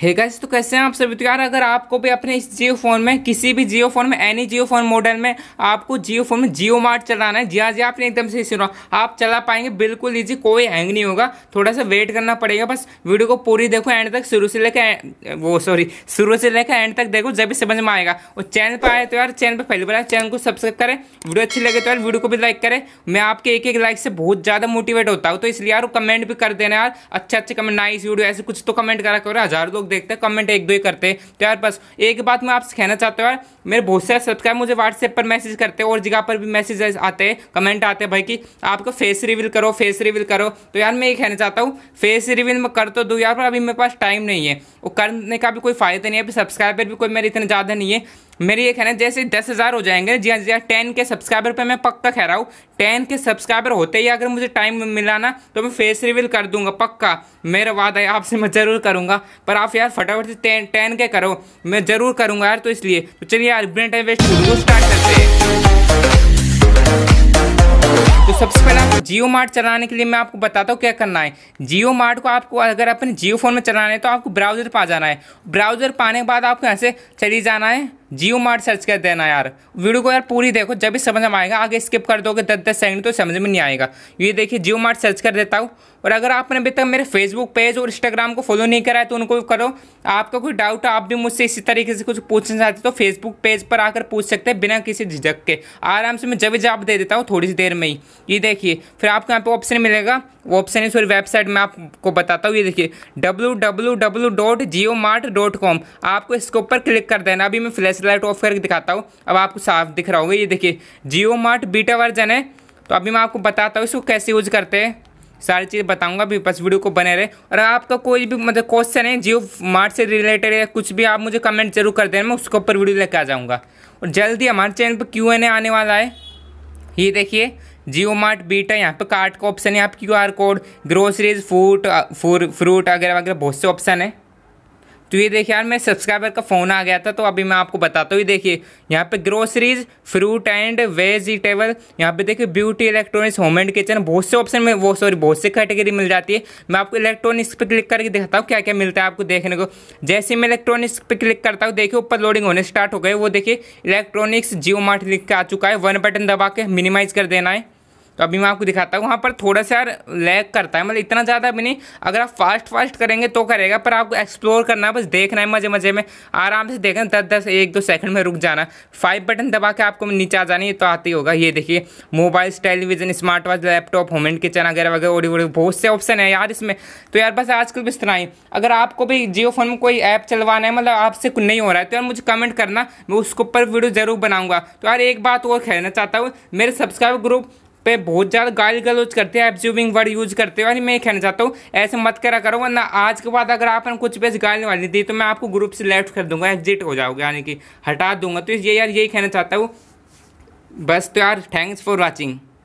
हे hey guys तो कैसे हैं आप सभी तो यार अगर आपको भी अपने इस जियो फोन में किसी भी जियो फोन में एनी जियो फोन मॉडल में आपको जियो फोन में जियो मार्ट चलाना है जी हाँ जी आपने एकदम से सुना आप चला पाएंगे बिल्कुल ईजी कोई हैंग नहीं होगा थोड़ा सा वेट करना पड़ेगा बस वीडियो को पूरी देखो एंड तक शुरू से लेकर वो सॉरी शुरू से लेकर एंड तक देखो जब भी समझ में आएगा और चैनल पर आए तो यार चैनल पर पहली बार चैनल को सब्सक्राइब करें वीडियो अच्छी लगे तो यार वीडियो को भी लाइक करें मैं आपके एक एक लाइक से बहुत ज़्यादा मोटिवेट होता हूँ तो इसलिए यार कमेंट भी कर देना यार अच्छे अच्छे कमेंट नाइस वीडियो ऐसे कुछ तो कमेंट करा करो हज़ार लोग लोग देखते हैं कमेंट एक दो ही करते हैं तो यार बस एक बात मैं आपसे कहना चाहता हूँ यार मेरे बहुत सारे सब्सक्राइब मुझे व्हाट्सएप पर मैसेज करते हैं और जगह पर भी मैसेज आते हैं कमेंट आते हैं भाई कि आपको फेस रिविल करो फेस रिविल करो तो यार मैं ये कहना चाहता हूँ फेस रिविल मैं कर तो दूँ यार पर अभी मेरे पास टाइम नहीं है और करने का भी कोई फ़ायदा तो नहीं है अभी सब्सक्राइबर भी कोई मेरे इतने ज़्यादा नहीं है मेरी ये कहना है जैसे दस हज़ार हो जाएंगे जी हाँ जी हाँ टेन के सब्सक्राइबर पे मैं पक्का कह रहा हूँ टेन के सब्सक्राइबर होते ही अगर मुझे टाइम मिला ना तो मैं फेस रिवील कर दूंगा पक्का मेरा वादा है आपसे मैं ज़रूर करूँगा पर आप यार फटाफट से टेन टेन के करो मैं ज़रूर करूँगा यार तो इसलिए तो चलिए यार बिना टाइम वेस्ट स्टार्ट करते हैं तो सबसे पहले आपको जियो मार्ट चलाने के लिए मैं आपको बताता हूँ क्या करना है जियो मार्ट को आपको अगर अपने जियो फ़ोन में चलाना है तो आपको ब्राउज़र पा जाना है ब्राउज़र पाने के बाद आपको यहाँ से चली जाना है जियो मार्ट सर्च कर देना यार वीडियो को यार पूरी देखो जब भी समझ में आएगा आगे स्किप कर दोगे दस दस सेकंड तो समझ में नहीं आएगा ये देखिए जियो मार्ट सर्च कर देता हूँ और अगर आपने अभी तक मेरे फेसबुक पेज और इंस्टाग्राम को फॉलो नहीं करा है तो उनको करो आपका कोई डाउट आप भी मुझसे इसी तरीके से कुछ पूछना चाहते हो तो फेसबुक पेज पर आकर पूछ सकते हैं बिना किसी झिझक के आराम से मैं जब जवाब दे देता हूँ थोड़ी सी देर में ही ये देखिए फिर आपको यहाँ पे ऑप्शन मिलेगा वो ऑप्शन है सॉरी वेबसाइट में आपको बताता हूँ ये देखिए W W W dot Jio mart dot com आपको इसके ऊपर क्लिक कर देना अभी मैं फ्लैश फ्लैश लाइट ऑफ करके दिखाता हूँ अब आपको साफ दिख रहा होगा ये देखिए जियो मार्ट बीटा वर्जन है तो अभी मैं आपको बताता हूँ इसको कैसे यूज करते हैं सारी चीज़ बताऊंगा भी बस वीडियो को बने रहे और आपका कोई भी मतलब क्वेश्चन है जियो मार्ट से रिलेटेड या कुछ भी आप मुझे कमेंट जरूर कर देना मैं उसके ऊपर वीडियो लेकर आ जाऊँगा और जल्दी हमारे चैनल पर क्यू एन ए आने वाला है ये देखिए जियो मार्ट बीटा यहाँ पे कार्ट का ऑप्शन है यहाँ Q R code groceries foot food fruit वगैरह वगैरह बहुत से ऑप्शन है तो ये देखिए यार मैं सब्सक्राइबर का फ़ोन आ गया था तो अभी मैं आपको बताता हूँ देखिए यहाँ पे ग्रोसरीज फ्रूट एंड वेजिटेबल यहाँ पे देखिए beauty electronics home and kitchen बहुत से ऑप्शन में वो सॉरी बहुत से कैटेगरी मिल जाती है मैं आपको इलेक्ट्रॉनिक्स पे क्लिक करके दिखाता हूँ क्या क्या मिलता है आपको देखने को जैसे मैं इलेक्ट्रॉनिक्स पर क्लिक करता हूँ देखिए ऊपर लोडिंग होने स्टार्ट हो गए वो देखिए इलेक्ट्रॉनिक्स जियो मार्ट लिख के आ चुका है वन बटन दबा के मिनिमाइज कर देना है तो अभी मैं आपको दिखाता हूँ वहाँ पर थोड़ा सा यार लैग करता है मतलब इतना ज़्यादा भी नहीं अगर आप फास्ट फास्ट करेंगे तो करेगा पर आपको एक्सप्लोर करना है बस देखना है मज़े मज़े में आराम से देखना दस दस एक दो सेकंड में रुक जाना फाइव बटन दबा के आपको नीचे आ जाना ये तो आती होगा ये देखिए mobile television smart watch laptop home and kitchen वगैरह वगैरह ओडी वोड़ी बहुत से ऑप्शन है यार इसमें तो यार बस आजकल भी इतना ही अगर आपको भी जियो फोन में कोई ऐप चलवाना है मतलब आपसे कुछ नहीं हो रहा है तो यार मुझे कमेंट करना मैं उसके ऊपर वीडियो ज़रूर बनाऊंगा तो यार एक बात और कहना चाहता हूँ मेरे सब्सक्राइबर ग्रुप पे बहुत ज़्यादा गाली गलोज करते हैं एब्जूबिंग वर्ड यूज करते हो और मैं कहना चाहता हूँ ऐसे मत करा करो वरना आज के बाद अगर आपने कुछ बेस गाली वाली दी तो मैं आपको ग्रुप से लेफ्ट कर दूंगा एग्जिट हो जाओगे यानी कि हटा दूंगा तो ये यार यही कहना चाहता हूँ बस तो यार थैंक्स फॉर वॉचिंग